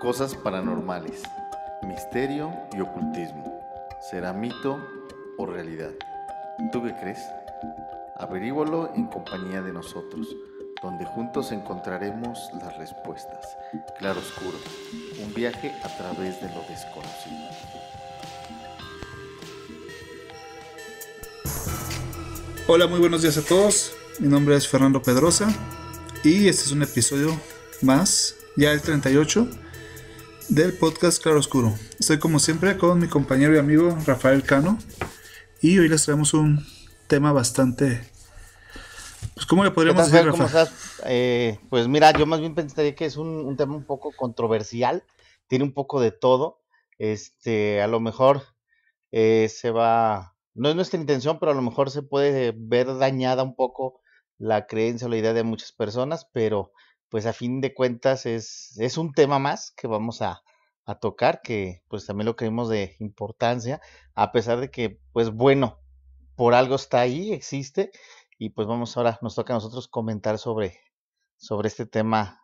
Cosas paranormales, misterio y ocultismo. ¿Será mito o realidad? ¿Tú qué crees? Averígualo en compañía de nosotros, donde juntos encontraremos las respuestas. Claro Oscuro, un viaje a través de lo desconocido. Hola, muy buenos días a todos. Mi nombre es Fernando Pedrosa y este es un episodio más, ya el 38 del podcast Claro Oscuro. Estoy como siempre con mi compañero y amigo Rafael Cano y hoy les traemos un tema bastante... Pues, ¿Cómo le podríamos decir, Rafael? Eh, pues mira, yo más bien pensaría que es un, tema un poco controversial, tiene un poco de todo. Este, a lo mejor eh, se va... No es nuestra intención, pero a lo mejor se puede ver dañada un poco la creencia o la idea de muchas personas, pero pues a fin de cuentas es, es un tema más que vamos a, tocar, que pues también lo creemos de importancia, a pesar de que, pues bueno, por algo está ahí, existe, y pues vamos ahora, nos toca a nosotros comentar sobre, sobre este tema,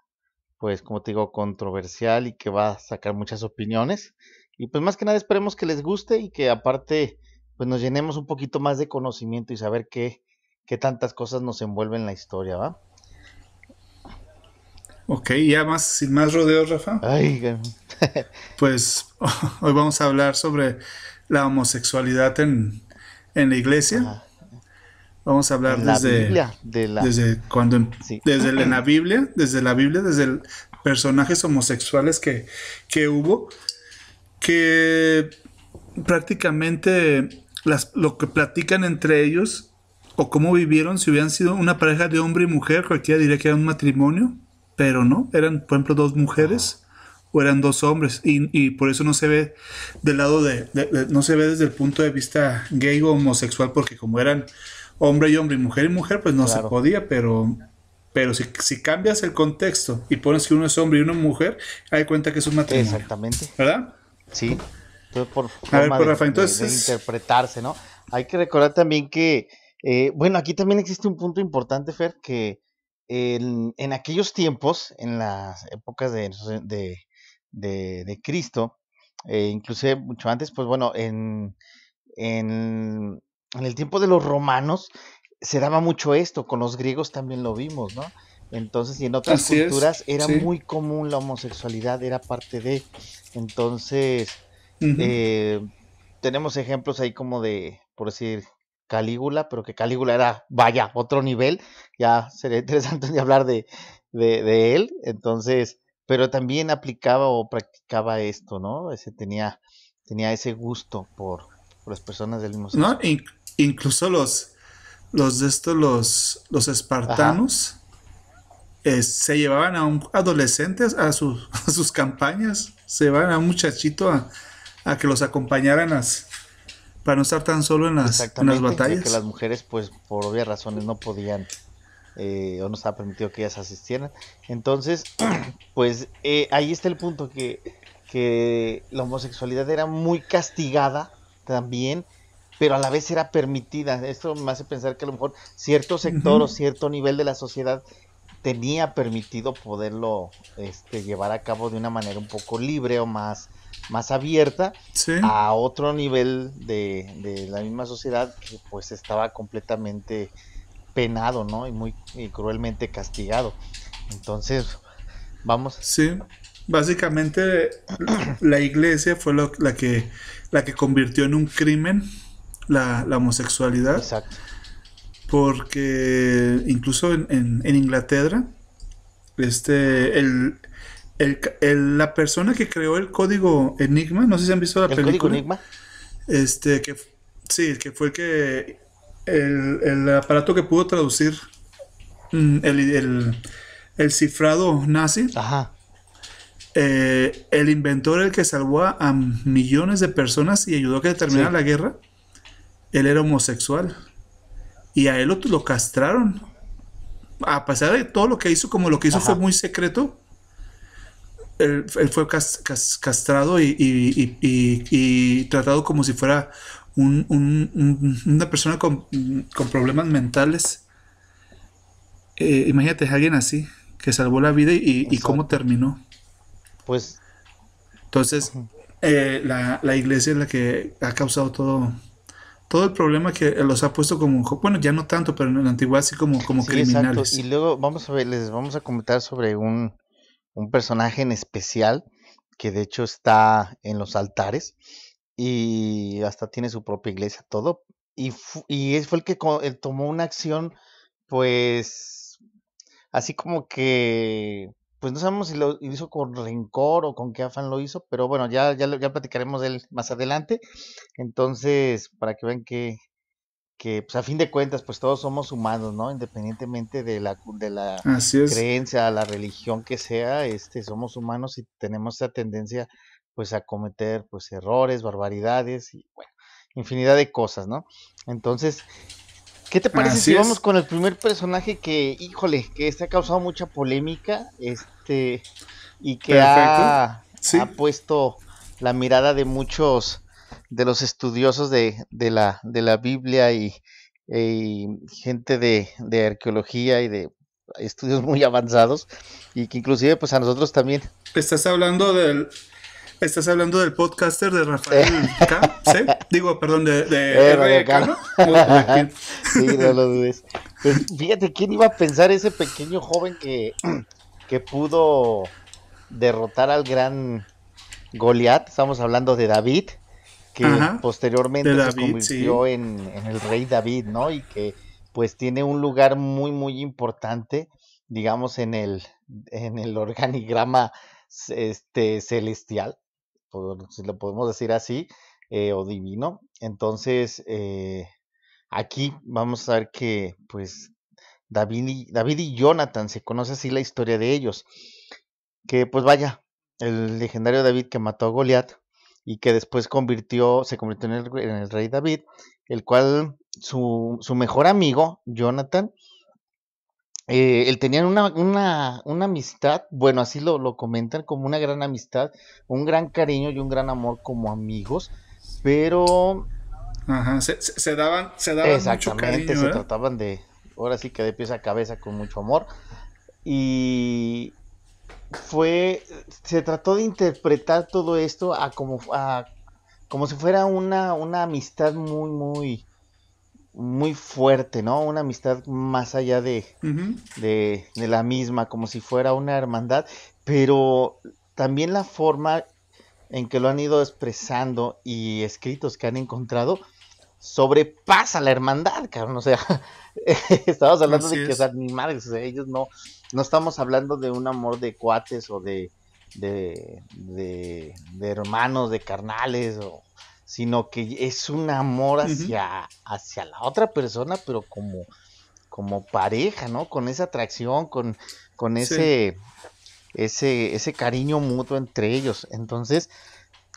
pues como te digo, controversial y que va a sacar muchas opiniones, y pues más que nada esperemos que les guste y que aparte, pues nos llenemos un poquito más de conocimiento y saber qué, qué tantas cosas nos envuelven en la historia, ¿va? Ok, ya más, sin más rodeos, Rafa. Ay, pues hoy vamos a hablar sobre la homosexualidad en, la iglesia. Vamos a hablar desde, la... cuando desde la, Biblia, desde la Biblia, desde personajes homosexuales que, que hubo, que prácticamente las, lo que platican entre ellos o cómo vivieron, si hubieran sido una pareja de hombre y mujer, cualquiera diría que era un matrimonio, pero no, eran por ejemplo dos mujeres o eran dos hombres y, por eso no se ve del lado de, no se ve desde el punto de vista gay o homosexual porque como eran hombre y hombre y mujer y mujer pues no se podía, pero pero si, cambias el contexto y pones que uno es hombre y uno es mujer, hay cuenta que es un matrimonio. Exactamente. ¿Verdad? Sí. Entonces, por forma por Rafa, entonces... interpretarse, ¿no? Hay que recordar también que eh, bueno, aquí también existe un punto importante, Fer, que en, aquellos tiempos, en las épocas de, de, Cristo, incluso eh, inclusive mucho antes, pues bueno, en, el tiempo de los romanos se daba mucho esto, con los griegos también lo vimos, ¿no? Entonces, y en otras culturas era muy común la homosexualidad, era parte de. Entonces, eh, tenemos ejemplos ahí como de, por decir, Calígula, pero que Calígula era, vaya, otro nivel, ya sería interesante hablar de, él, entonces, pero también aplicaba o practicaba esto, ¿no? Ese tenía, tenía ese gusto por, las personas del mismo sexo. No, incluso los, los de estos, los, los espartanos, eh, se llevaban a un adolescentes a, sus, sus campañas, se llevaban a un muchachito a, que los acompañaran a para no estar tan solo en las, en las batallas. Que las mujeres, pues por obvias razones, no podían eh, o no estaba permitido que ellas asistieran. Entonces, pues eh, ahí está el punto que, que la homosexualidad era muy castigada también pero a la vez era permitida. Esto me hace pensar que a lo mejor cierto sector o cierto nivel de la sociedad tenía permitido poderlo este, llevar a cabo de una manera un poco libre o más más abierta a otro nivel de, la misma sociedad que pues estaba completamente penado, ¿no? Y muy cruelmente castigado. Entonces, vamos. Sí, básicamente la iglesia fue la, que, la que convirtió en un crimen la, homosexualidad. Exacto. Porque incluso en, en Inglaterra, este, el, el, la persona que creó el código Enigma, no sé si han visto la película. ¿El código Enigma? Este, que, sí, que fue el que. El, el aparato que pudo traducir mm, el, el cifrado nazi. Ajá. Eh, el inventor, el que salvó a millones de personas y ayudó a que terminara la guerra, él era homosexual. Y a él lo, lo castraron. A pesar de todo lo que hizo, como lo que hizo fue muy secreto, él, fue castrado y, tratado como si fuera una persona con, problemas mentales. Eh, imagínate a alguien así, que salvó la vida y, cómo terminó. Pues. Entonces, eh, la, iglesia es la que ha causado todo. Todo el problema que los ha puesto como, bueno, ya no tanto, pero en la antigüedad así como, como criminales. Y luego vamos a ver, les vamos a comentar sobre un, un personaje en especial que de hecho está en los altares y hasta tiene su propia iglesia, todo. Y, y fue el que tomó una acción, pues, así como que, pues no sabemos si lo hizo con rencor o con qué afán lo hizo, pero bueno, ya, ya, ya platicaremos de él más adelante. Entonces, para que vean que que pues a fin de cuentas pues todos somos humanos, ¿no? Independientemente de la, de la creencia, la religión que sea, este, somos humanos y tenemos esa tendencia pues a cometer pues errores, barbaridades y bueno, infinidad de cosas, ¿no? Entonces, ¿qué te parece si vamos con el primer personaje que, híjole, que este ha causado mucha polémica, este, y que ha puesto la mirada de muchos de los estudiosos de, de, la, de la Biblia y, gente de, de, arqueología y de estudios muy avanzados y que inclusive pues a nosotros también. Estás hablando del... Estás hablando del podcaster de Rafael eh. K, Digo, perdón, de, de eh, ¿no? sí, no lo dudes. Pues, fíjate, ¿quién iba a pensar ese pequeño joven que, que pudo derrotar al gran Goliat? Estamos hablando de David, que posteriormente se convirtió en, el rey David, ¿no? Y que pues tiene un lugar muy, muy importante, digamos, en el, en el organigrama este, celestial, si lo podemos decir así, eh, o divino. Entonces, eh, aquí vamos a ver que pues David y, David y Jonathan, se conoce así la historia de ellos, que pues vaya, el legendario David que mató a Goliat, y que después convirtió, se convirtió en el, rey David, el cual su, su mejor amigo, Jonathan, eh, él tenía una, una, amistad, bueno, así lo, comentan, como una gran amistad, un gran cariño y un gran amor como amigos, pero... Ajá, se, se daban, se daban Exactamente, se ¿eh? trataban de, ahora sí que de pies a cabeza con mucho amor, y, fue, se trató de interpretar todo esto a como, como si fuera una, una amistad muy, muy, muy fuerte, ¿no? Una amistad más allá de, de, la misma, como si fuera una hermandad, pero también la forma en que lo han ido expresando y escritos que han encontrado sobrepasa la hermandad, cabrón, o sea, estamos hablando de que los animales, ellos no, no estamos hablando de un amor de cuates o de, de, hermanos, de carnales, sino que es un amor hacia, hacia la otra persona, pero como, como pareja, ¿no? Con esa atracción, con, con ese, ese, ese cariño mutuo entre ellos. Entonces,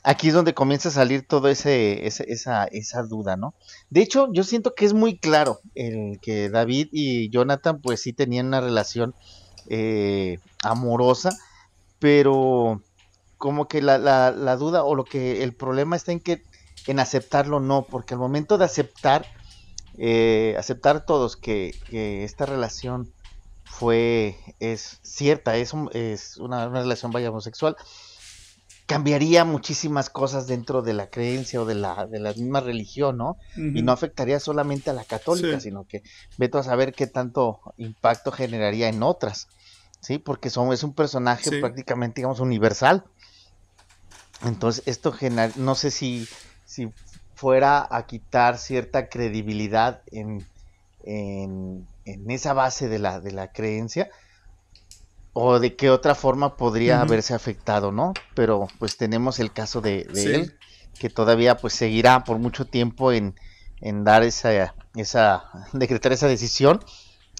aquí es donde comienza a salir todo ese, esa, esa, duda, ¿no? De hecho, yo siento que es muy claro el que David y Jonathan, pues sí tenían una relación eh, amorosa, pero como que la, la, duda o lo que el problema está en que en aceptarlo no, porque al momento de aceptar, eh, aceptar todos que, esta relación fue, es cierta, es, es una, relación vaya homosexual, cambiaría muchísimas cosas dentro de la creencia o de la, misma religión, ¿no? Y no afectaría solamente a la católica, sino que veto a saber qué tanto impacto generaría en otras, ¿sí? Porque es un personaje prácticamente, digamos, universal. Entonces, esto genera, no sé si, si fuera a quitar cierta credibilidad en, esa base de la, de la creencia, o de qué otra forma podría haberse afectado, ¿no? Pero pues tenemos el caso de, él, que todavía pues seguirá por mucho tiempo en, en dar esa, esa, decretar esa decisión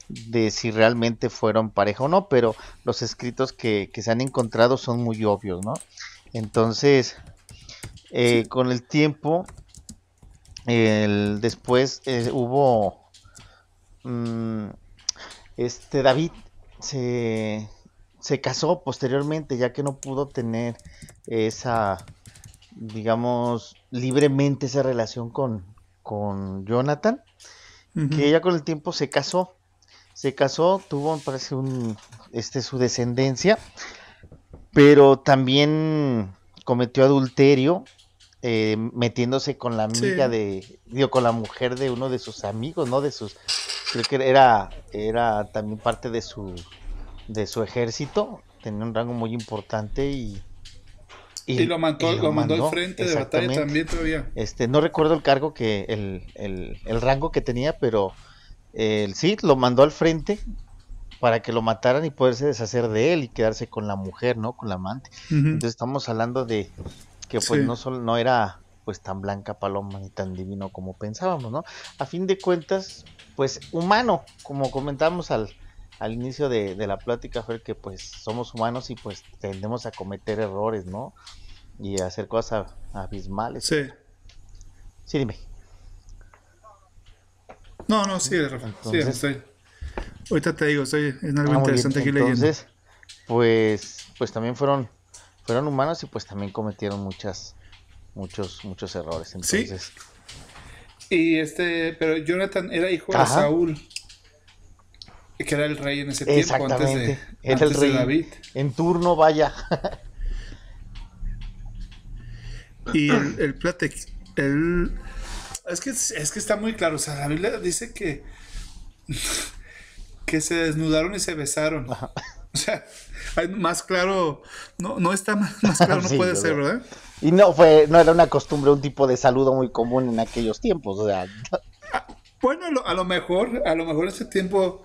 de si realmente fueron pareja o no, pero los escritos que, se han encontrado son muy obvios, ¿no? Entonces, eh, con el tiempo, después eh, hubo... Mm, este David se se casó posteriormente, ya que no pudo tener esa, digamos, libremente esa relación con, con Jonathan, que ella con el tiempo se casó, se casó, tuvo, parece, un, este, su descendencia, pero también cometió adulterio eh, metiéndose con la amiga de, digo, con la mujer de uno de sus amigos, ¿no? De sus, creo que era, era también parte de su de su ejército, tenía un rango muy importante y... Y, lo, mandó, lo, mandó, al frente de batalla también todavía. Este, no recuerdo el cargo que, el, el, el rango que tenía, pero eh, el sí, lo mandó al frente para que lo mataran y poderse deshacer de él y quedarse con la mujer, ¿no? Con la amante. Entonces estamos hablando de que pues no no era pues tan blanca paloma ni tan divino como pensábamos, ¿no? A fin de cuentas, pues humano, como comentábamos al, al inicio de, la plática fue que pues somos humanos y pues tendemos a cometer errores, ¿no? Y a hacer cosas abismales. Sí. Sí, dime. No, no, sí, Rafa. sí, estoy. Ahorita te digo, estoy en algo ah, interesante que Entonces, Pues, pues también fueron, fueron humanos y pues también cometieron muchas, muchos, muchos errores. Entonces. Sí. Y este, pero Jonathan era hijo de Saúl. Que era el rey en ese tiempo, antes, de, el David. En turno, vaya. y el, platex, Es, que, está muy claro, o sea, la Biblia dice que, que se desnudaron y se besaron. O sea, más claro, no, está más, claro, no puede ser, ¿verdad? Y no fue, no era una costumbre, un tipo de saludo muy común en aquellos tiempos, ah, Bueno, a lo, mejor, a lo mejor ese tiempo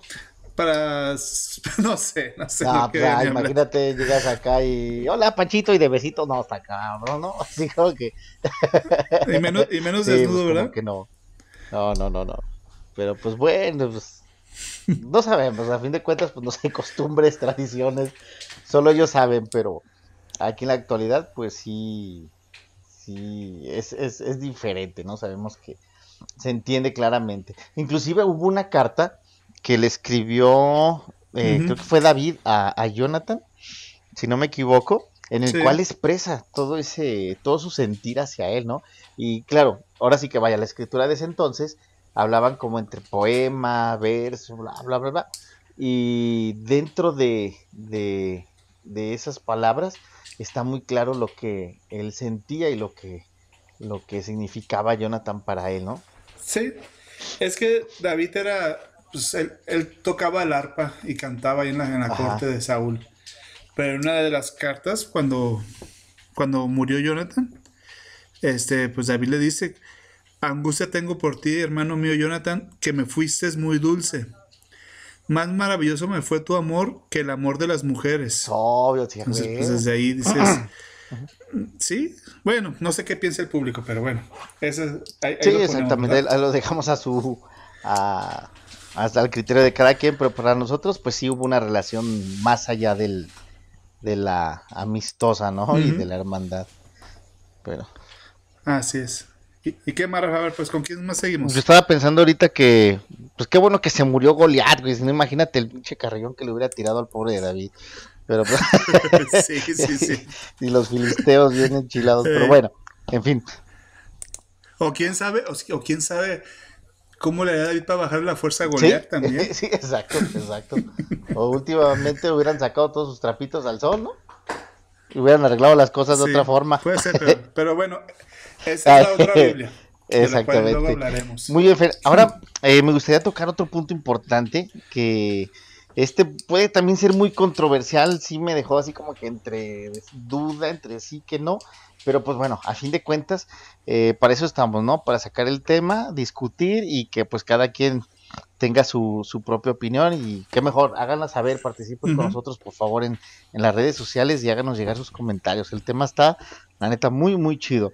para. No sé, no sé. Ah, imagínate, llegas acá y. Hola, Panchito, y de besito, no, hasta acá, ¿no? Así como que. y menos, y menos sí, desnudo, pues, ¿verdad? Que no. No, no, no, no. Pero pues bueno, pues. No sabemos, a fin de cuentas, pues no sé, costumbres, tradiciones, solo ellos saben, pero aquí en la actualidad, pues sí, sí, es, es, es diferente, ¿no? Sabemos que se entiende claramente. Inclusive hubo una carta que le escribió, eh, creo que fue David a, Jonathan, si no me equivoco, en el cual expresa todo ese, todo su sentir hacia él, ¿no? Y claro, ahora sí que vaya, la escritura de ese entonces hablaban como entre poema, verso, bla, bla, bla, bla. Y dentro de, de, de esas palabras está muy claro lo que él sentía y lo que, lo que significaba Jonathan para él, ¿no? Sí, es que David era pues él, tocaba el arpa y cantaba ahí en la, corte de Saúl. Pero en una de las cartas, cuando, cuando murió Jonathan, este, pues David le dice, angustia tengo por ti, hermano mío Jonathan, que me fuiste muy dulce. Más maravilloso me fue tu amor que el amor de las mujeres. Obvio, tío. Entonces, pues desde ahí dices, sí, bueno, no sé qué piensa el público, pero bueno. sí, exactamente, lo dejamos a su hasta el criterio de cada quien, pero para nosotros pues sí hubo una relación más allá del, de la amistosa, ¿no? Y de la hermandad. Pero... Así es. ¿Y, qué más, A ver, pues, ¿con quién más seguimos? Yo estaba pensando ahorita que, pues, qué bueno que se murió Goliat, güey. No imagínate el pinche carrillón que le hubiera tirado al pobre de David. Pero, pues, sí, sí, sí. y los filisteos bien enchilados. Pero eh. bueno, en fin. O quién sabe, o quién sabe ¿Cómo le da David para bajar la fuerza a también? sí, exacto, exacto. o últimamente hubieran sacado todos sus trapitos al sol, ¿no? Y hubieran arreglado las cosas de otra forma. Puede ser, pero, bueno, esa es la otra Biblia. Exactamente. Luego hablaremos. Muy bien, Ahora eh, me gustaría tocar otro punto importante que este puede también ser muy controversial, sí me dejó así como que entre duda, entre sí que no, pero pues bueno, a fin de cuentas, eh, para eso estamos, ¿no? Para sacar el tema, discutir y que pues cada quien tenga su, propia opinión y qué mejor, háganla saber, participen con nosotros por favor en, en las redes sociales y háganos llegar sus comentarios. El tema está, la neta, muy, muy chido.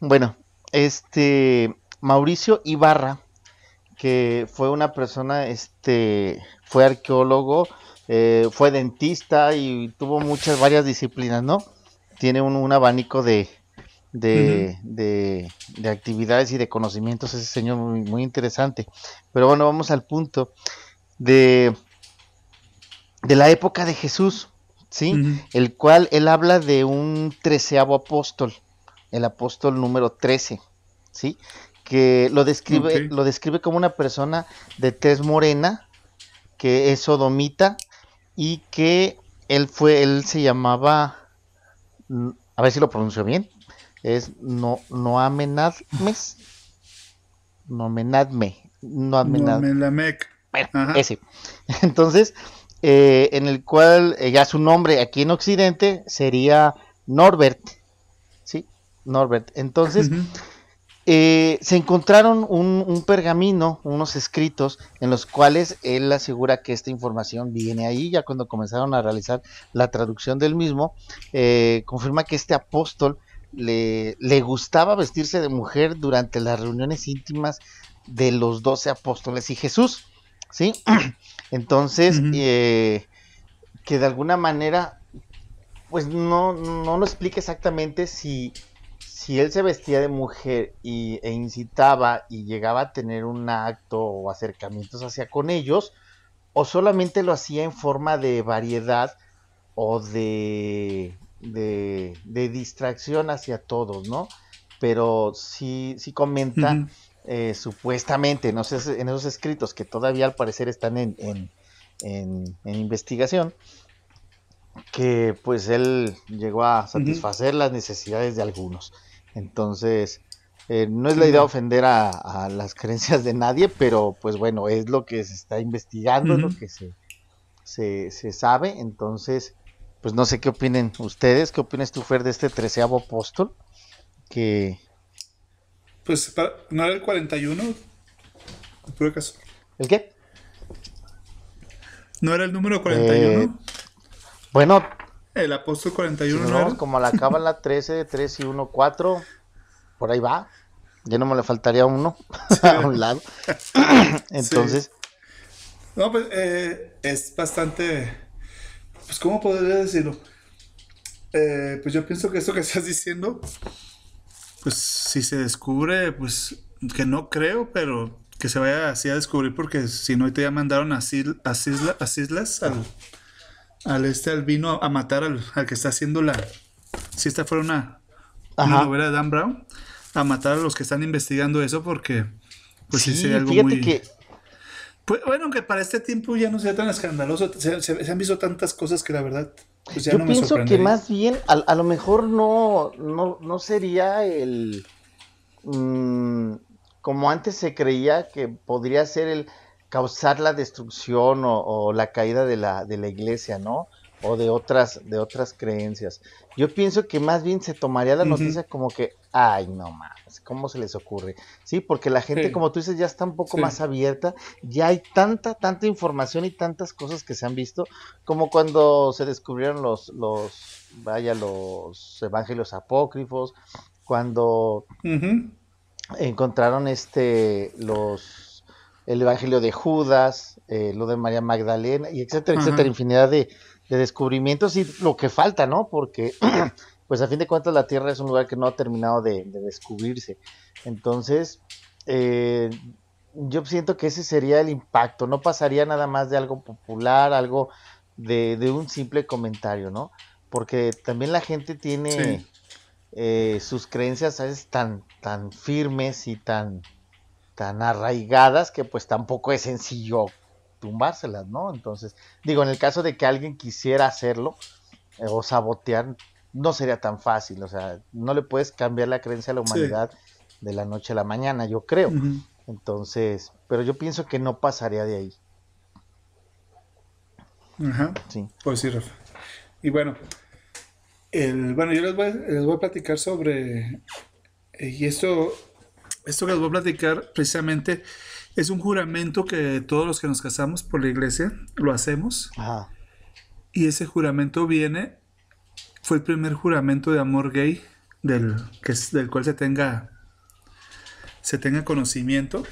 Bueno, este, Mauricio Ibarra, que fue una persona, este, fue arqueólogo, eh, fue dentista y tuvo muchas, varias disciplinas, ¿no? Tiene un, abanico de, de, actividades y de conocimientos ese señor muy, interesante. Pero bueno, vamos al punto de, de la época de Jesús, ¿sí? El cual él habla de un treceavo apóstol, el apóstol número trece, ¿sí? Que lo describe, lo describe como una persona de tez morena, que es sodomita y que él fue, él se llamaba, mm, a ver si lo pronuncio bien, es no, no amenadmes, no amenadme, Entonces, eh, en el cual eh, ya su nombre aquí en Occidente sería Norbert, ¿sí? Norbert. Entonces, eh, se encontraron un, pergamino, unos escritos, en los cuales él asegura que esta información viene ahí. Ya cuando comenzaron a realizar la traducción del mismo, eh, confirma que este apóstol le, le gustaba vestirse de mujer durante las reuniones íntimas de los doce apóstoles y Jesús. ¿Sí? Entonces, eh, que de alguna manera, pues no, no lo explica exactamente si si él se vestía de mujer y, e incitaba y llegaba a tener un acto o acercamientos hacia con ellos, o solamente lo hacía en forma de variedad o de, de, distracción hacia todos, ¿no? Pero sí, sí comenta, eh, supuestamente, no sé en esos escritos que todavía al parecer están en, en, en investigación, que pues él llegó a satisfacer las necesidades de algunos. Entonces, eh, no es la idea ofender a, las creencias de nadie, pero pues bueno, es lo que se está investigando, lo que se, se, sabe. Entonces, pues no sé qué opinen ustedes, qué opinas tú, Fer, de este treceavo apóstol que... Pues, ¿no era el 41? ¿El qué? ¿No era el número 41? uno eh, bueno. El apóstol 41. como la cábala 13, 3 y 1, 4. Por ahí va. Ya no me le faltaría uno a un lado. Entonces. No, pues eh, es bastante. Pues, ¿cómo podría decirlo? Eh, pues yo pienso que esto que estás diciendo, pues si se descubre, pues que no creo, pero que se vaya así a descubrir, porque si no, te ya mandaron a, islas a, a al al este al vino a, matar al, que está haciendo la. Si esta fuera una, novela de Dan Brown, a matar a los que están investigando eso porque pues sí, sería algo fíjate que pues, bueno, aunque para este tiempo ya no sea tan escandaloso, se, han visto tantas cosas que la verdad. Pues ya Yo pienso que más bien, a, lo mejor no, no, sería el. Mm, como antes se creía que podría ser el causar la destrucción o, la caída de la, de la, iglesia, ¿no? O de otras, de otras creencias. Yo pienso que más bien se tomaría la noticia como que, ay, no más, ¿cómo se les ocurre? Sí, porque la gente, como tú dices, ya está un poco más abierta, ya hay tanta, tanta información y tantas cosas que se han visto, como cuando se descubrieron los, los vaya, los evangelios apócrifos, cuando encontraron este, los el Evangelio de Judas, eh, lo de María Magdalena, y etcétera, etcétera, infinidad de, descubrimientos y lo que falta, ¿no? Porque, pues a fin de cuentas, la Tierra es un lugar que no ha terminado de, descubrirse. Entonces, eh, yo siento que ese sería el impacto, no pasaría nada más de algo popular, algo de, un simple comentario, ¿no? Porque también la gente tiene eh, sus creencias, ¿sabes? Tan, tan firmes y tan tan arraigadas que pues tampoco es sencillo tumbárselas, ¿no? Entonces, digo, en el caso de que alguien quisiera hacerlo eh, o sabotear, no sería tan fácil, o sea, no le puedes cambiar la creencia a la humanidad de la noche a la mañana, yo creo. Entonces, pero yo pienso que no pasaría de ahí. Ajá. Sí. Pues sí, Rafa. Y bueno, bueno, yo les voy, les voy a platicar sobre, eh, y esto esto que les voy a platicar precisamente es un juramento que todos los que nos casamos por la iglesia lo hacemos. Y ese juramento viene, fue el primer juramento de amor gay del, que del cual se tenga, se tenga conocimiento.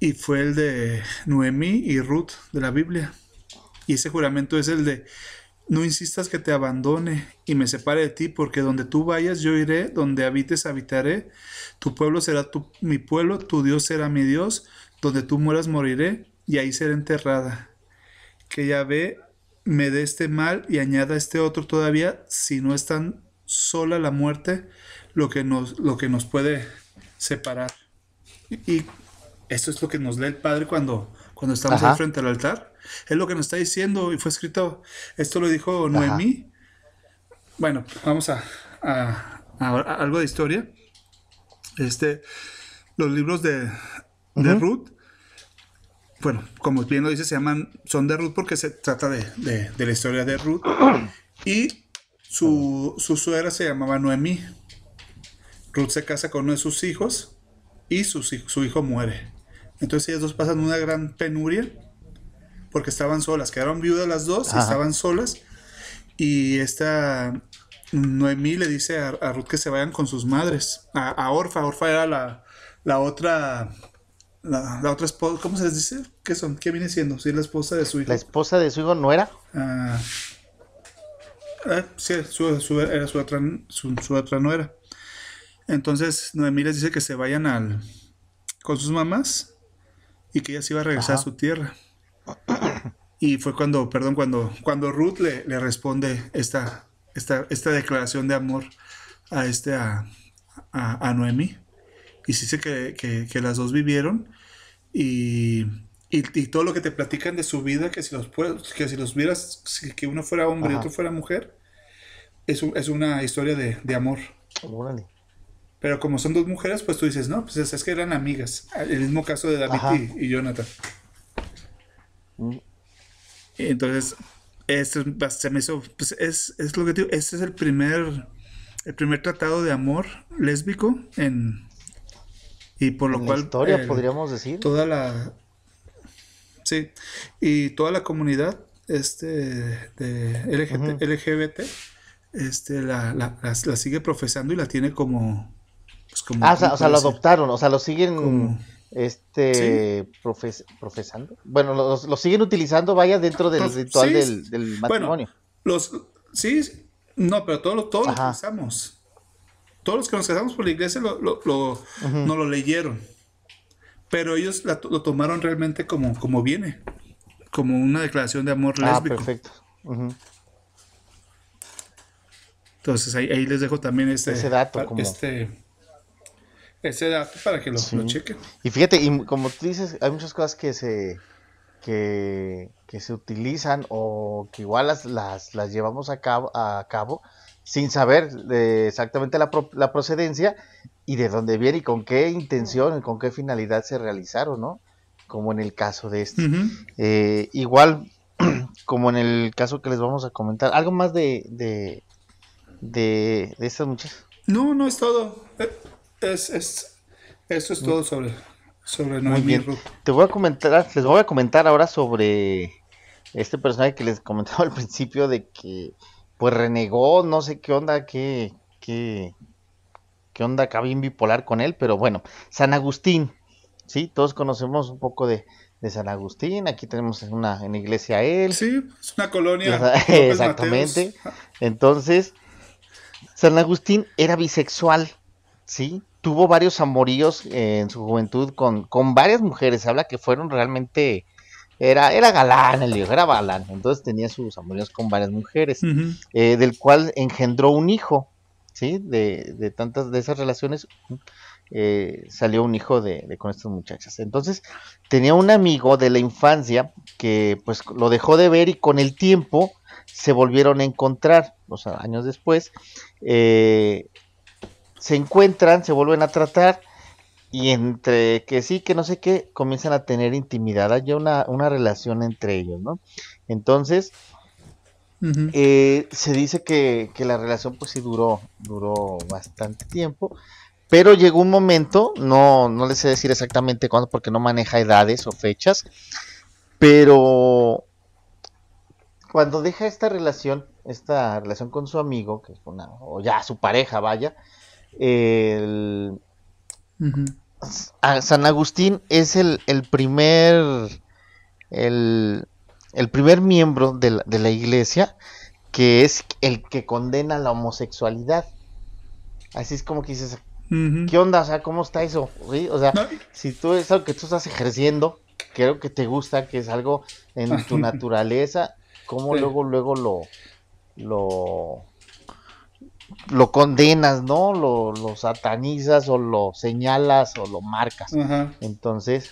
Y fue el de noemi y Ruth de la Biblia. Y ese juramento es el de no insistas que te abandone y me separe de ti, porque donde tú vayas yo iré, donde habites habitaré, tu pueblo será mi pueblo, tu Dios será mi Dios, donde tú mueras moriré y ahí seré enterrada. Que ya ve, me dé este mal y añada este otro todavía, si no es tan sola la muerte lo que nos, lo que nos puede separar. Y esto es lo que nos lee el Padre cuando cuando estamos enfrente ahí frente al altar. Es lo que nos está diciendo y fue escrito, esto lo dijo Noemí. Bueno, vamos a, algo de historia. Este, los libros de, Ruth, bueno, como bien lo dice, se llaman, son de Ruth porque se trata de, la historia de Ruth. Y su, su suegra se llamaba Noemí. Ruth se casa con uno de sus hijos y su hijo muere. Entonces ellas dos pasan una gran penuria porque estaban solas, quedaron viudas las dos estaban solas. Y esta Noemí le dice a, Ruth que se vayan con sus madres, a, Orfa. Orfa era la, otra la, otra esposa, ¿cómo se les dice? ¿Qué son? ¿Qué viene siendo? Sí, la esposa de su hijo. ¿La esposa de su hijo no era? Ah, ah, sí, era su otra, no era. Entonces, Noemí les dice que se vayan con sus mamás y que ella se iba a regresar a su tierra. Y fue cuando, perdón, cuando, cuando Ruth le, le responde esta, esta, declaración de amor a, este, a, a, Noemi. Y se sé que, las dos vivieron y, todo lo que te platican de su vida, que si los, que si los vieras, que uno fuera hombre y otro fuera mujer, es, es una historia de, de amor. Pero como son dos mujeres, pues tú dices, no, pues es que eran amigas. El mismo caso de David y, Jonathan. entonces, este se me hizo, pues es, es lo que digo, este es el primer, el primer tratado de amor lésbico en... Y por lo cual... La historia, eh, podríamos decir. Toda la... Sí. Y toda la comunidad este, de LGBT, este, la, sigue profesando y la tiene como, pues, ah, o sea, lo eh, adoptaron, o sea, lo siguen este profesando. Bueno, lo, siguen utilizando, vaya, dentro del ritual del, matrimonio. los, sí, no, pero todos, todos los Todos los que nos casamos por la iglesia lo, lo, no lo leyeron. Pero ellos lo tomaron realmente como, como viene. Como una declaración de amor ah, perfecto. Entonces ahí, les dejo también este, Ese dato, este ese dato para que lo, chequen. Y fíjate, y como tú dices, hay muchas cosas que se que, se utilizan o que igual las, las, llevamos a cabo, sin saber exactamente la, procedencia y de dónde viene y con qué intención y con qué finalidad se realizaron, ¿no? Como en el caso de este. Eh, igual, como en el caso que les vamos a comentar. ¿Algo más de, de, de, de estas muchas No, no es todo. Eh, es, es, eso es todo sobre, sobre Muy bien. Te voy a comentar, les voy a comentar ahora sobre este personaje que les comentaba al principio de que pues renegó, no sé qué onda, qué, qué, qué onda acá bien bipolar con él, pero bueno, San Agustín, sí, todos conocemos un poco de, San Agustín, aquí tenemos una, en iglesia él. Sí, es una colonia. Exactamente. Entonces, San Agustín era bisexual, sí, tuvo varios amoríos en su juventud con, varias mujeres. habla que fueron realmente. Era, era galán, el hijo, era galán. Entonces tenía sus amoríos con varias mujeres, eh, del cual engendró un hijo, ¿sí? De, de tantas de esas relaciones. Eh, salió un hijo de, de, con estas muchachas. Entonces tenía un amigo de la infancia que pues lo dejó de ver y con el tiempo se volvieron a encontrar, o sea, años después, eh, se encuentran, se vuelven a tratar y entre que sí, que no sé qué, comienzan a tener intimidad, hay una, una relación entre ellos, ¿no? Entonces, eh, se dice que, que, la relación pues sí duró, duró bastante tiempo, pero llegó un momento, no, no les sé decir exactamente cuándo porque no maneja edades o fechas, pero cuando deja esta relación, esta relación con su amigo, que es una, o ya su pareja, vaya, San Agustín es el, primer el, primer miembro de la, iglesia que es el que condena la homosexualidad. Así es como que dices, ¿qué onda? O sea, ¿cómo está eso? O sea, si tú es algo que tú estás ejerciendo, creo que te gusta, que es algo en tu naturaleza, ¿cómo luego, luego lo, lo, lo condenas, ¿no? Lo, satanizas o lo señalas o lo marcas. Entonces,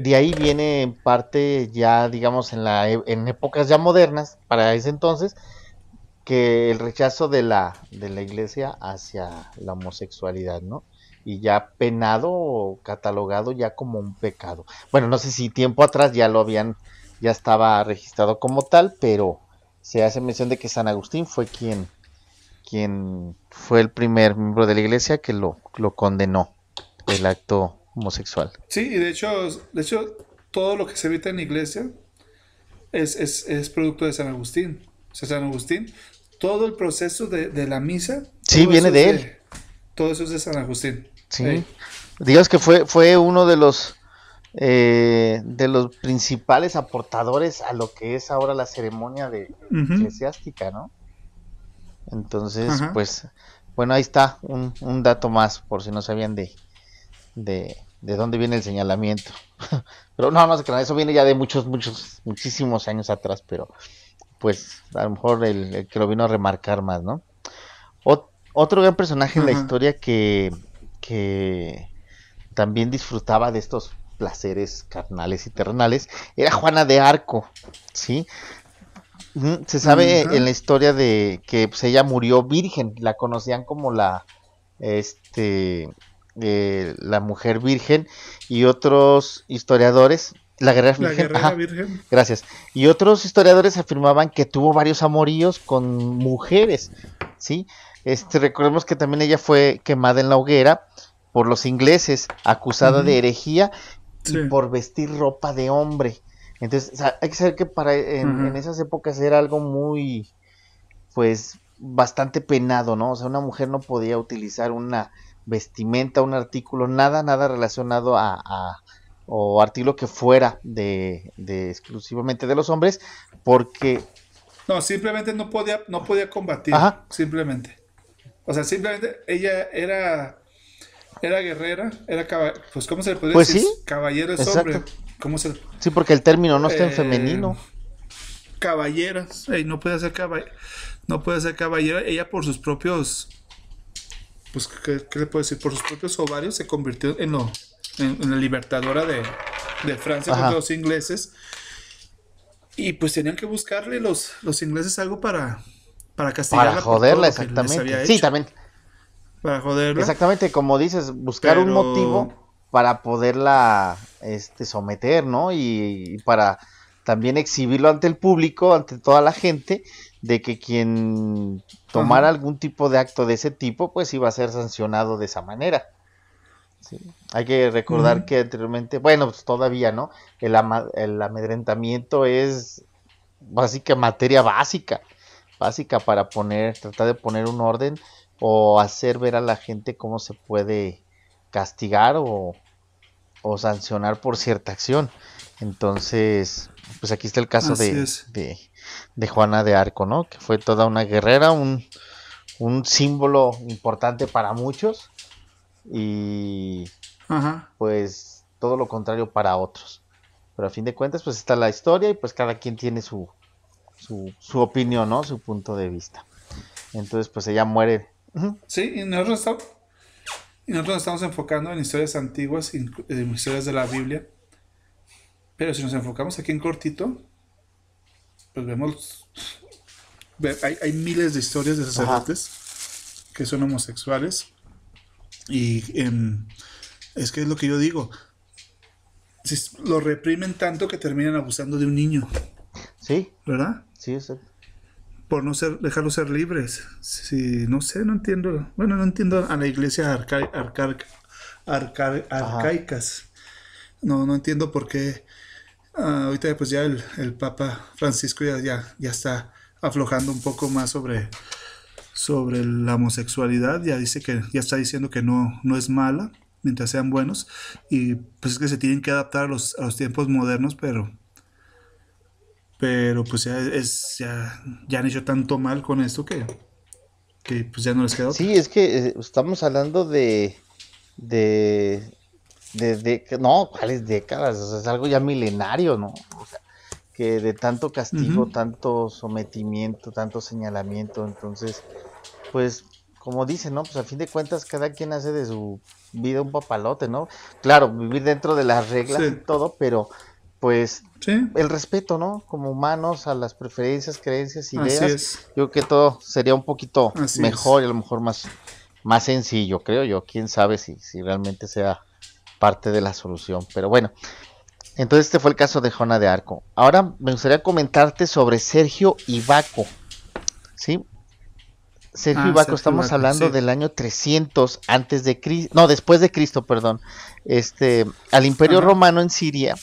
de ahí viene en parte ya, digamos, en, la, en épocas ya modernas, para ese entonces, que el rechazo de la, de la iglesia hacia la homosexualidad, ¿no? Y ya penado o catalogado ya como un pecado. Bueno, no sé si tiempo atrás ya lo habían, ya estaba registrado como tal, pero se hace mención de que San Agustín fue quien quien fue el primer miembro de la iglesia que lo, condenó, el acto homosexual. Sí, y de hecho, de hecho, todo lo que se evita en la iglesia es, producto de San Agustín. O sea, San Agustín, todo el proceso de, la misa. Sí, viene de él. todo eso es de San Agustín. Sí. que fue, fue uno de los eh, de los principales aportadores a lo que es ahora la ceremonia de eclesiástica, ¿no? Entonces, pues, bueno, ahí está un, dato más, por si no sabían de, de, dónde viene el señalamiento. pero no, no sé, eso viene ya de muchos, muchos, muchísimos años atrás, pero pues a lo mejor el, que lo vino a remarcar más, ¿no? otro gran personaje en la historia que, que también disfrutaba de estos placeres carnales y terrenales era Juana de Arco, ¿sí? Se sabe en la historia de que pues, ella murió virgen, la conocían como la, este, eh, la mujer virgen y otros historiadores, la guerrera, virgen, gracias. Y otros historiadores afirmaban que tuvo varios amoríos con mujeres, sí. Este, recordemos que también ella fue quemada en la hoguera por los ingleses, acusada de herejía y por vestir ropa de hombre. Entonces, hay que saber que para en, esas épocas era algo muy, pues, bastante penado, ¿no? O sea, una mujer no podía utilizar una vestimenta, un artículo, nada, nada relacionado a, o artículo que fuera de, exclusivamente de los hombres, porque... No, simplemente no podía, no podía combatir, simplemente. O sea, simplemente ella era, era guerrera, era caballero, pues ¿cómo se le podría pues decir? Sí. Caballero es hombre. Sí, porque el término no está en eh, femenino. Caballeras. no puede ser caballera. No puede ser caballera. Ella por sus propios. Pues, ¿qué, le puedo decir? Por sus propios ovarios se convirtió en, en, la libertadora de, Francia contra los ingleses. Y pues tenían que buscarle los, los ingleses algo para, para castigarla. Para joderla, exactamente. Sí, también. Para joderla. Exactamente, como dices, buscar un motivo para poderla este, someter, ¿no? Y, para también exhibirlo ante el público, ante toda la gente, de que quien tomara algún tipo de acto de ese tipo, pues iba a ser sancionado de esa manera. Hay que recordar que anteriormente, bueno, pues todavía, ¿no? El, amedrentamiento es básica, materia básica, básica para poner, tratar de poner un orden o hacer ver a la gente cómo se puede castigar o, o sancionar por cierta acción. Entonces, pues aquí está el caso de, de, Juana de Arco, ¿no? Que fue toda una guerrera, un, símbolo importante para muchos y pues todo lo contrario para otros. Pero a fin de cuentas, pues está la historia y pues cada quien tiene su, su, opinión, ¿no? Su punto de vista. Entonces, pues ella muere. Sí, y no es y nosotros nos estamos enfocando en historias antiguas, en historias de la Biblia. Pero si nos enfocamos aquí en cortito, pues vemos. Hay, miles de historias de sacerdotes que son homosexuales. Y em, es que es lo que yo digo. Si lo reprimen tanto que terminan abusando de un niño. Sí. ¿Verdad? Sí, es por no ser, dejarlos ser libres. Si, no sé, no entiendo. Bueno, no entiendo a la iglesia arca, arca, arcaicas. No, no entiendo por qué. Ah, ahorita pues ya el, el Papa Francisco ya, ya, ya, está aflojando un poco más sobre, sobre la homosexualidad. Ya dice que, ya está diciendo que no, no es mala, mientras sean buenos. Y pues es que se tienen que adaptar los, a los tiempos modernos, pero pero pues ya, es, ya, han hecho tanto mal con esto que, que pues ya no les quedó. Sí, es que eh, estamos hablando de, de, no, ¿cuáles décadas? es algo ya milenario, ¿no? que de tanto castigo, tanto sometimiento, tanto señalamiento, entonces, pues, como dicen, ¿no? Pues a fin de cuentas cada quien hace de su vida un papalote, ¿no? Claro, vivir dentro de las reglas y todo, pero pues el respeto, ¿no? Como humanos a las preferencias, creencias, ideas. Yo creo que todo sería un poquito mejor y a lo mejor más, más sencillo, creo yo. Quién sabe si, si realmente sea parte de la solución. Pero bueno, entonces este fue el caso de Jona de Arco. Ahora me gustaría comentarte sobre Sergio Ibaco. ¿Sí? Sergio ah, Ibaco, estamos hablando del año 300 antes de Cristo, no, después de Cristo, perdón. Este, al Imperio Romano en Siria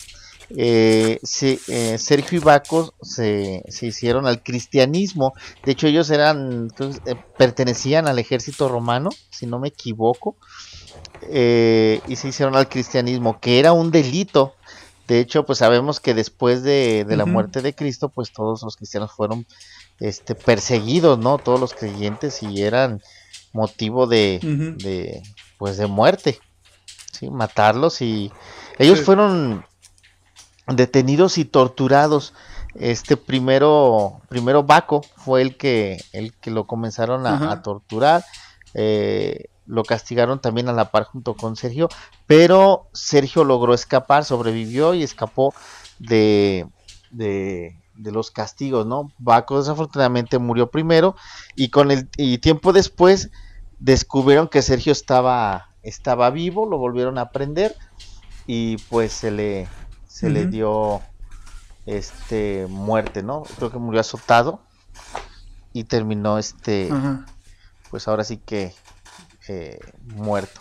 eh, eh, Sergio y se, hicieron al cristianismo. De hecho, ellos eran, eh, pertenecían al ejército romano, si no me equivoco, eh, y se hicieron al cristianismo, que era un delito. De hecho, pues sabemos que después de, la muerte de Cristo, pues todos los cristianos fueron este, perseguidos, ¿no? Todos los creyentes y eran motivo de, pues de muerte, Matarlos y ellos fueron detenidos y torturados. Este primero, primero Baco fue el que, el que lo comenzaron a, torturar. Eh, lo castigaron también a la par junto con Sergio, pero Sergio logró escapar, sobrevivió y escapó de, de, de los castigos, ¿no? Baco desafortunadamente murió primero y con el tiempo después descubrieron que Sergio estaba, estaba vivo, lo volvieron a prender y pues se le, se le dio este muerte, ¿no? Creo que murió azotado y terminó este, pues ahora sí que eh, muerto.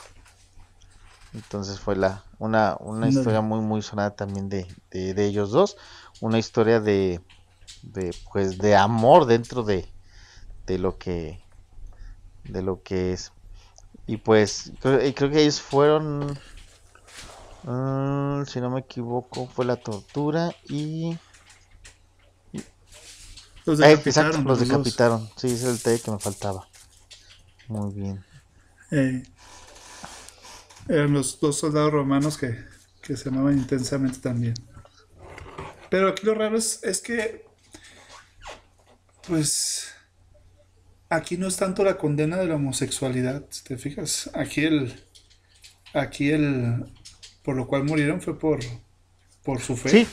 Entonces fue la una, una historia muy muy sonada también de, ellos dos, una historia de, de, pues de amor dentro de, de lo que de lo que es y pues creo, que ellos fueron mm, si no me equivoco, fue la tortura y... Los eh, decapitaron. los, decapitaron. Sí, ese es el té que me faltaba. Muy bien. Eh, eran los dos soldados romanos que, que se amaban intensamente también. Pero aquí lo raro es, es que, pues, aquí no es tanto la condena de la homosexualidad, si te fijas. Aquí el, aquí el, por lo cual murieron fue por, por su fe. Sí,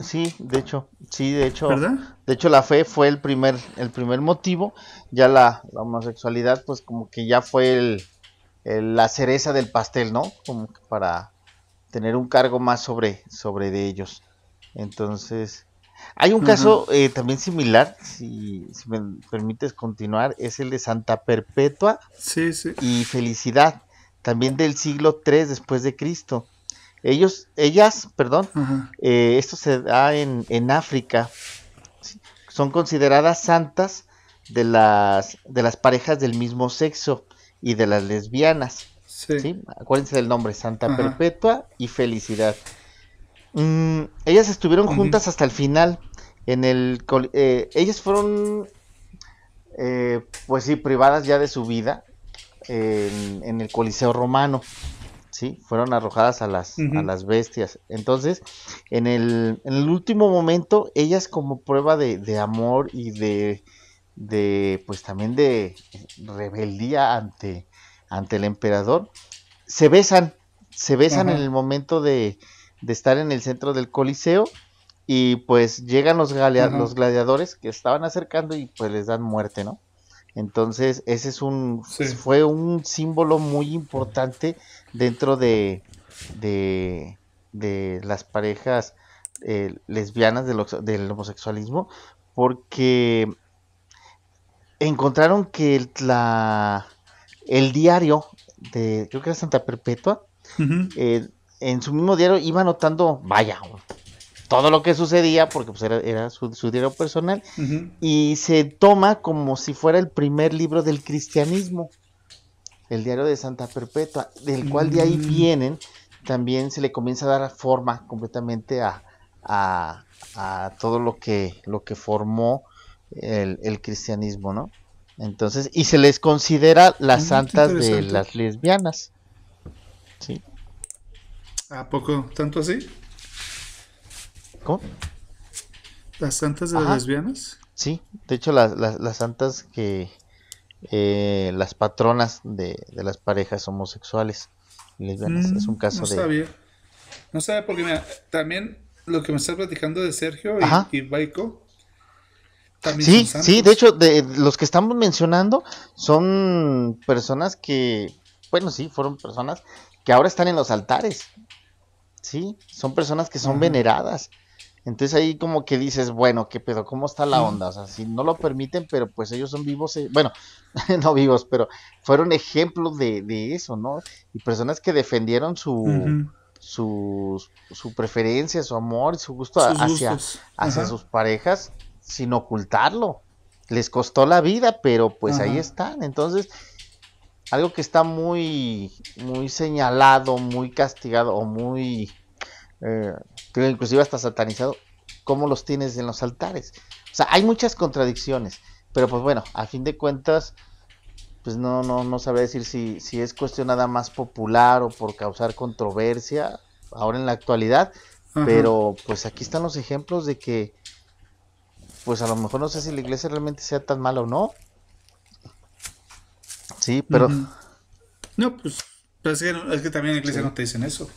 sí, de hecho, sí, de hecho, de hecho la fe fue el primer, el primer motivo, ya la, homosexualidad pues como que ya fue el, la cereza del pastel, ¿no? Como para tener un cargo más sobre, sobre de ellos. Entonces, hay un caso eh, también similar, si, me permites continuar, es el de Santa Perpetua sí, sí. y Felicidad, también del siglo III después de Cristo. Ellos, ellas, perdón, eh, esto se da en, África, son consideradas santas de las, de las parejas del mismo sexo y de las lesbianas. Sí. Acuérdense del nombre, Santa Perpetua y Felicidad. Mm, ellas estuvieron juntas hasta el final. En el, eh, ellas fueron, eh, pues sí, privadas ya de su vida en el Coliseo Romano. ¿sí? Fueron arrojadas a las, a las bestias. Entonces, en el, último momento, ellas como prueba de, amor y de, pues también de rebeldía ante, ante el emperador, se besan, se besan en el momento de, estar en el centro del Coliseo y pues llegan los, los gladiadores que estaban acercando y pues les dan muerte, ¿no? Entonces, ese es un fue un símbolo muy importante dentro de, las parejas eh, lesbianas del, homosexualismo, porque encontraron que el, diario de, creo que era Santa Perpetua, eh, en su mismo diario iba anotando, vaya, todo lo que sucedía, porque pues era, su, diario personal, y se toma como si fuera el primer libro del cristianismo, el diario de Santa Perpetua, del cual de ahí mm. vienen, también se le comienza a dar forma completamente a, a, todo lo que, lo que formó el, cristianismo, ¿no? Entonces, y se les considera las ah, santas de las lesbianas. ¿Sí? ¿A poco? ¿Tanto así? ¿Las santas de las lesbianas? Sí, de hecho las, santas que... Eh, las patronas de, las parejas homosexuales lesbianas. Mm, es un caso no de... Sabía. No sabía porque también lo que me estás platicando de Sergio y, Baico, Sí, sí, de hecho, de, los que estamos mencionando son personas que, bueno, sí, fueron personas que ahora están en los altares. Sí, son personas que son veneradas. Entonces ahí como que dices, bueno, ¿qué pedo? ¿Cómo está la onda? O sea, si no lo permiten, pero pues ellos son vivos, eh, bueno, no vivos, pero fueron ejemplo de, eso, ¿no? Y personas que defendieron su, su, preferencia, su amor, su gusto hacia, hacia sus parejas sin ocultarlo. Les costó la vida, pero pues ahí están. Entonces, algo que está muy, muy señalado, muy castigado o muy... Eh, creo inclusive hasta satanizado, cómo los tienes en los altares. O sea, hay muchas contradicciones, pero pues bueno, a fin de cuentas, pues no, no, no sabré decir si, si es cuestionada más popular o por causar controversia ahora en la actualidad, pero pues aquí están los ejemplos de que, pues a lo mejor no sé si la iglesia realmente sea tan mala o no. Sí, pero... No, pues, pues, es, que, también en la iglesia no te dicen eso.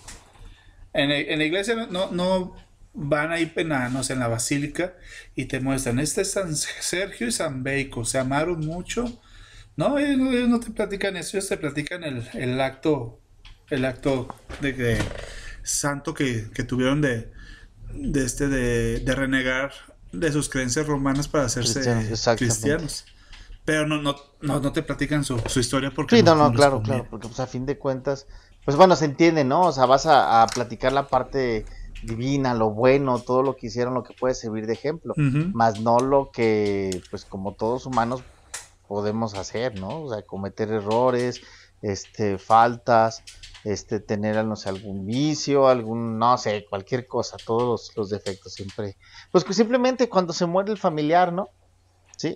En, la iglesia no, no van ahí penanos en la basílica y te muestran, este es San Sergio y San Beico, se amaron mucho. No, ellos, no te platican eso, ellos te platican el, acto, el acto de, santo que, tuvieron de, de este, de, renegar de sus creencias romanas para hacerse cristianos. Pero no, no, no, te platican su, historia porque... Sí, no, claro, claro, porque pues, a fin de cuentas pues bueno, se entiende, ¿no? O sea, vas a, platicar la parte divina, lo bueno, todo lo que hicieron, lo que puede servir de ejemplo, más no lo que, pues como todos humanos podemos hacer, ¿no? O sea, cometer errores, este, faltas, este, tener, no sé, algún vicio, algún, no sé, cualquier cosa, todos los, defectos siempre. Pues que simplemente cuando se muere el familiar, ¿no? Sí.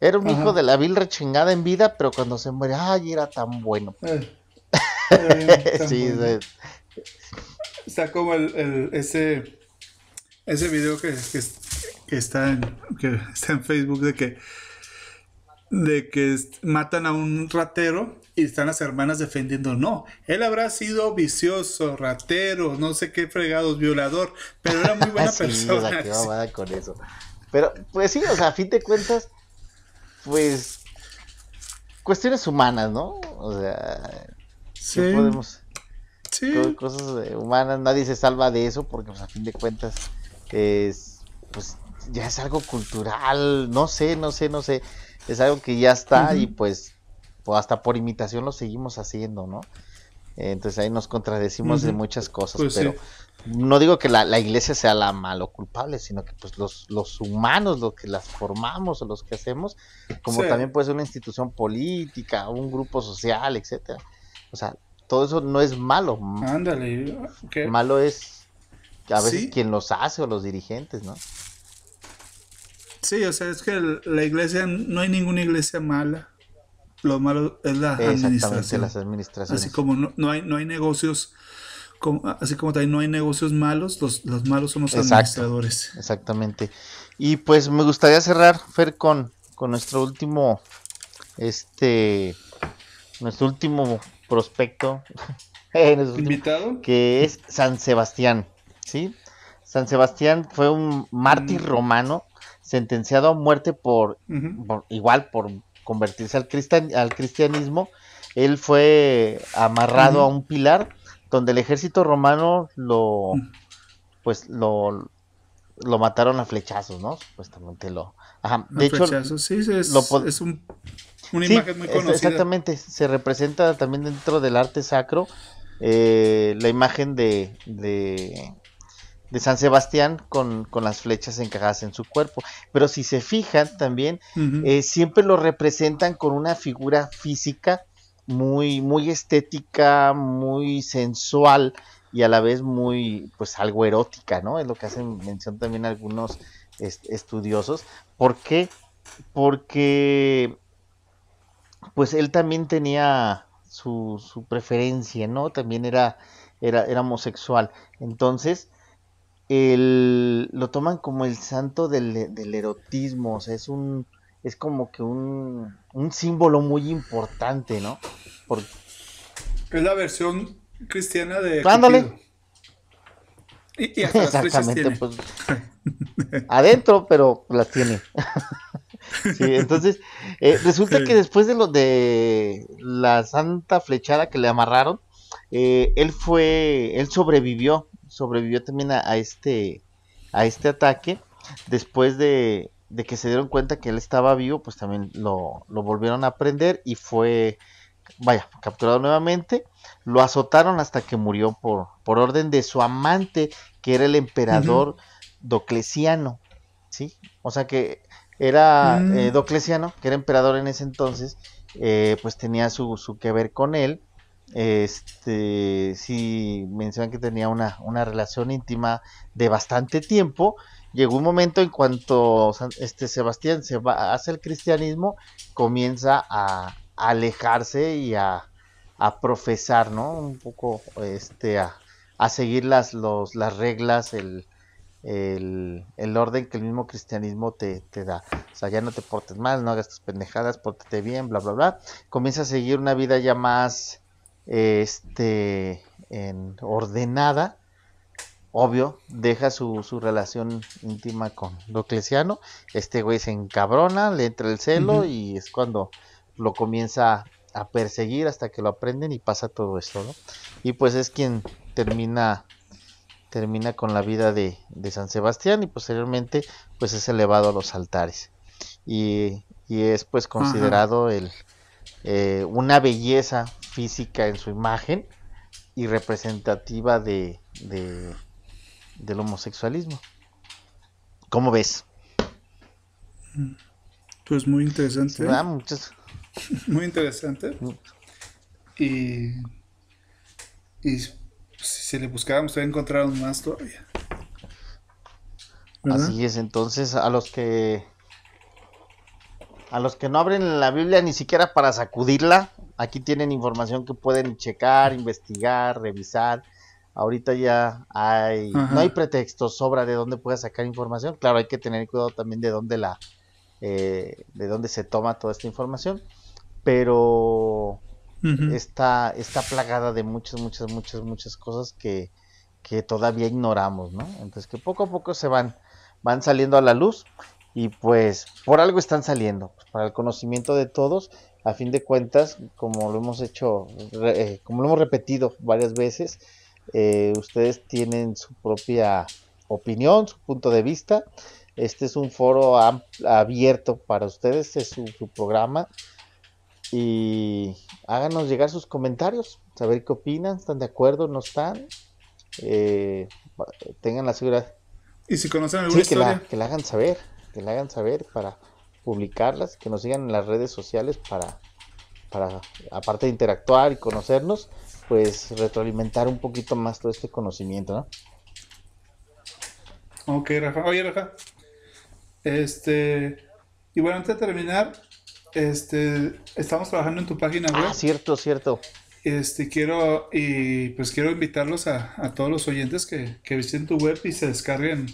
Era un hijo de la vil rechingada en vida, pero cuando se muere, ay, era tan bueno. Eh. sí, Está como el, ese, ese video que, está en, está en Facebook de que de que matan a un ratero y están las hermanas defendiendo. No, él habrá sido vicioso, ratero, no sé qué fregados, violador, pero era muy buena persona. con eso. Pero, pues sí, o sea, a fin de cuentas, pues cuestiones humanas, ¿no? O sea, Sí. podemos. Sí. Cosas humanas, nadie se salva de eso porque pues, a fin de cuentas es, pues ya es algo cultural, no sé, no sé, no sé. Es algo que ya está y pues, pues, hasta por imitación lo seguimos haciendo, ¿no? Entonces ahí nos contradecimos de muchas cosas, pues, pero no digo que la, iglesia sea la malo culpable, sino que pues los, los humanos, los que las formamos o los que hacemos, como también puede ser una institución política, un grupo social, etcétera o sea, todo eso no es malo. Ándale. ¿qué? Malo es a veces quien los hace o los dirigentes, ¿no? Sí, o sea, es que la iglesia, no hay ninguna iglesia mala. Lo malo es la administración. las administraciones. Así como no, hay, no hay negocios, como, así como también no hay negocios malos, los, malos son los administradores. Exactamente. Y pues me gustaría cerrar, Fer, con, con nuestro último, este, nuestro último prospecto invitado que es San Sebastián, ¿sí? San Sebastián fue un mártir mm. romano sentenciado a muerte por, igual por convertirse al, cristianismo. Él fue amarrado a un pilar donde el ejército romano lo mm. pues lo lo mataron a flechazos, ¿no? Supuestamente lo. De hecho, sí, es un una imagen muy conocida. Exactamente, se representa también dentro del arte sacro eh, la imagen de, de, San Sebastián con, las flechas encajadas en su cuerpo. Pero si se fijan también, eh, siempre lo representan con una figura física muy, muy estética, muy sensual y a la vez muy, pues algo erótica, ¿no? Es lo que hacen mención también algunos estudiosos. ¿Por qué? Porque pues él también tenía su, preferencia, ¿no? También era, era, homosexual. Entonces, el, lo toman como el santo del, erotismo, o sea, es un es como que un, símbolo muy importante, ¿no? Es la versión cristiana de... Ándale. Y, Exactamente, Pues, adentro, pero las tiene. entonces, eh, resulta que después de lo de la santa flechada que le amarraron, eh, él fue, él sobrevivió, sobrevivió también a, este, a este ataque. Después de, que se dieron cuenta que él estaba vivo, pues también lo, volvieron a prender y fue, vaya, capturado nuevamente. Lo azotaron hasta que murió por, por orden de su amante, que era el emperador Doclesiano ¿sí? O sea que era mm. eh, Doclesiano, que era emperador en ese entonces, eh, pues tenía su, su, que ver con él. Este, sí, mencionan que tenía una, una relación íntima de bastante tiempo. Llegó un momento en cuanto este Sebastián se va hace el cristianismo, comienza a alejarse y a, a profesar, ¿no? Un poco este, a, a seguir las, los, las reglas, el, el, orden que el mismo cristianismo te, da. O sea, ya no te portes mal, no hagas tus pendejadas, pórtete bien, bla, bla, bla. Comienza a seguir una vida ya más este, en, ordenada. Obvio, deja su, relación íntima con Diocleciano. Este güey se encabrona, le entra el celo y es cuando lo comienza a perseguir hasta que lo aprenden y pasa todo esto, ¿no? Y pues es quien termina termina con la vida de, de San Sebastián y posteriormente pues es elevado a los altares y, es pues considerado el, eh, una belleza física en su imagen y representativa de, del homosexualismo. ¿Cómo ves? Pues muy interesante. Ah, muchas... Muy interesante. Mm. Y, y pues, si le buscábamos, todavía encontraron más todavía. Así es, entonces a los que a los que no abren la Biblia ni siquiera para sacudirla, aquí tienen información que pueden checar, investigar, revisar. Ahorita ya hay, no hay pretexto, sobra de dónde pueda sacar información. Claro, hay que tener cuidado también de dónde la, eh, de dónde se toma toda esta información. Pero está, está plagada de muchas, muchas, muchas, muchas cosas que, que todavía ignoramos, ¿no? Entonces que poco a poco se van, van saliendo a la luz y pues por algo están saliendo, pues, para el conocimiento de todos, a fin de cuentas, como lo hemos hecho, eh, como lo hemos repetido varias veces, eh, ustedes tienen su propia opinión, su punto de vista. Este es un foro abierto para ustedes, es su, su programa. Y háganos llegar sus comentarios, saber qué opinan, están de acuerdo, no están, eh, tengan la seguridad. Y si conocen alguna que La, que la hagan saber, que la hagan saber para publicarlas, que nos sigan en las redes sociales para, para aparte de interactuar y conocernos, pues retroalimentar un poquito más todo este conocimiento, ¿no? Ok, Rafa. Oye, Rafa. Este. Y bueno, antes de terminar, este, estamos trabajando en tu página ah, web. Ah, cierto, cierto. Este, quiero, y pues quiero invitarlos a, todos los oyentes que, visiten tu web y se descarguen.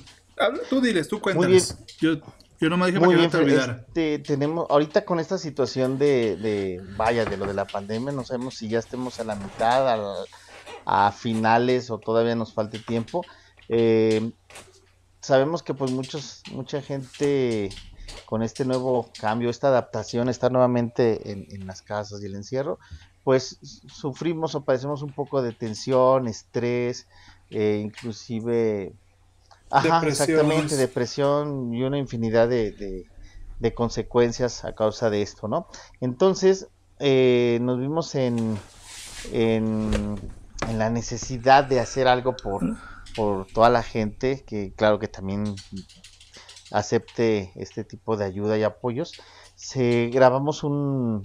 tú diles, tú cuéntanos. Yo, yo me dije Muy que no te olvidara. Este, tenemos, ahorita con esta situación de, vaya, de lo de la pandemia, no sabemos si ya estemos a la mitad, a, finales o todavía nos falte tiempo. Eh, sabemos que pues muchos, mucha gente con este nuevo cambio, esta adaptación, estar nuevamente en, las casas y el encierro, pues sufrimos o padecemos un poco de tensión, estrés, eh, inclusive ajá, exactamente, depresión y una infinidad de, consecuencias a causa de esto, ¿no? Entonces, eh, nos vimos en, en, la necesidad de hacer algo por, por toda la gente, que claro que también acepte este tipo de ayuda y apoyos, se, grabamos una,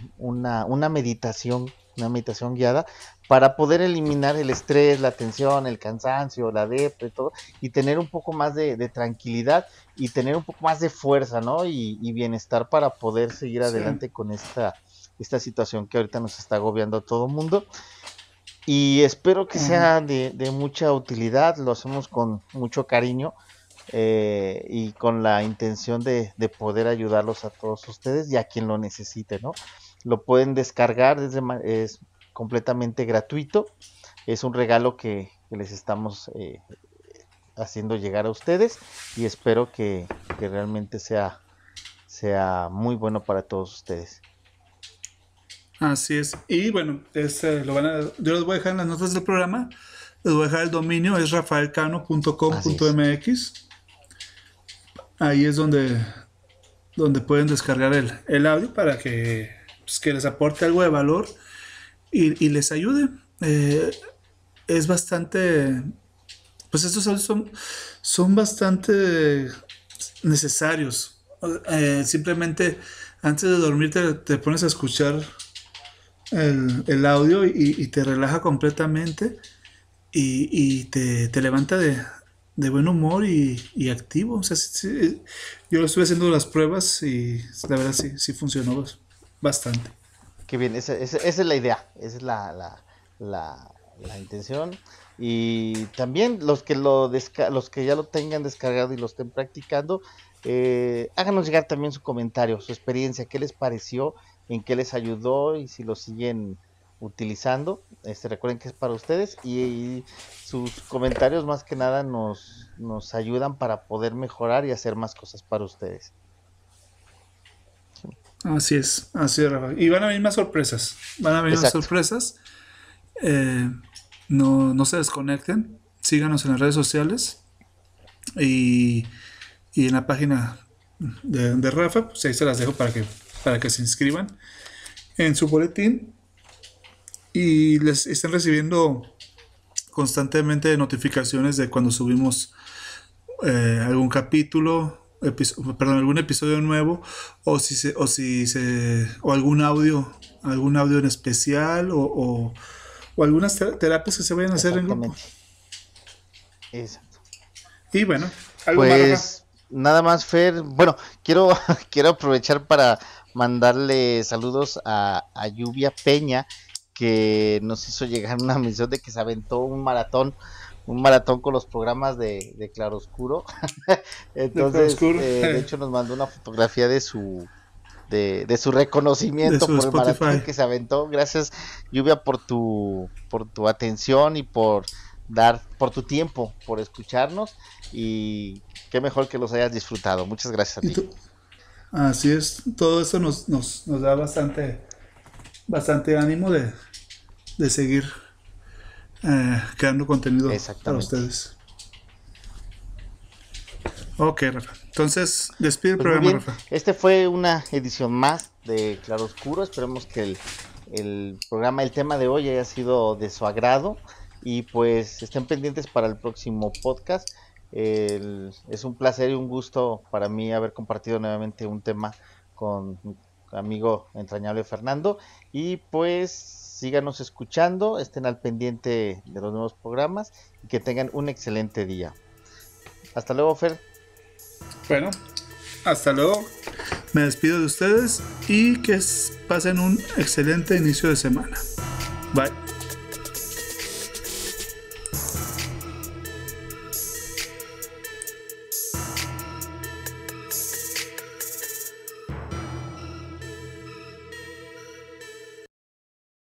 meditación, una meditación guiada para poder eliminar el estrés, la tensión, el cansancio, la depre, todo, y tener un poco más de, tranquilidad y tener un poco más de fuerza, Y, bienestar para poder seguir adelante con esta, situación que ahorita nos está agobiando a todo mundo. Y espero que sea de, de mucha utilidad, lo hacemos con mucho cariño eh, y con la intención de, poder ayudarlos a todos ustedes y a quien lo necesite, ¿no? Lo pueden descargar, es completamente gratuito, es un regalo que, les estamos eh, haciendo llegar a ustedes y espero que, realmente sea, sea muy bueno para todos ustedes. Así es. Y bueno, eh, lo van yo les voy a dejar en las notas del programa. Les voy a dejar el dominio, es rafaelcano.com.mx. Ahí es donde, donde pueden descargar el, audio para que, pues, que, les aporte algo de valor y, les ayude. Eh, es bastante, pues estos audios son, son bastante necesarios. Eh, simplemente antes de dormir te, pones a escuchar el, audio y, te relaja completamente y, te, te, levanta de, de buen humor y, activo. O sea, yo lo estuve haciendo las pruebas y la verdad sí, sí funcionó bastante. Qué bien, esa, es la idea, esa es la, intención. Y también los que, lo los que ya lo tengan descargado y lo estén practicando, eh, háganos llegar también su comentario, su experiencia, qué les pareció, en qué les ayudó y si lo siguen utilizando. Este, recuerden que es para ustedes y, sus comentarios más que nada nos, ayudan para poder mejorar y hacer más cosas para ustedes. Así es, así es, Rafa. Y van a venir más sorpresas. Van a venir más sorpresas. Eh, no, se desconecten. Síganos en las redes sociales y, en la página de, Rafa. Pues ahí se las dejo para que, para que se inscriban en su boletín y les estén recibiendo constantemente notificaciones de cuando subimos eh, algún capítulo, perdón, algún episodio nuevo o si se, o si se, o algún audio, algún audio en especial o, algunas terapias que se vayan a hacer en grupo. Exacto. Y bueno, ¿algo pues nada más Fer, bueno, quiero quiero aprovechar para mandarle saludos a, a Lluvia Peña que nos hizo llegar una mención de que se aventó un maratón, un maratón con los programas de, de Claroscuro. Entonces, eh, de, hecho, nos mandó una fotografía de su de, su reconocimiento por el maratón que se aventó. Gracias, Lluvia, por tu, por tu atención y por dar, por tu tiempo, por escucharnos. Y qué mejor que los hayas disfrutado. Muchas gracias a ti. Así es, todo eso nos, nos da bastante, bastante ánimo de, de seguir eh, creando contenido para ustedes. Ok, Rafa. Entonces, despide el pues programa, Rafa. Este fue una edición más de Claroscuro. Esperemos que el, programa, el tema de hoy haya sido de su agrado. Y pues estén pendientes para el próximo podcast. es un placer y un gusto para mí haber compartido nuevamente un tema con mi amigo entrañable Fernando. Y pues síganos escuchando, estén al pendiente de los nuevos programas y que tengan un excelente día. Hasta luego, Fer. Bueno, hasta luego. Me despido de ustedes y que pasen un excelente inicio de semana. Bye.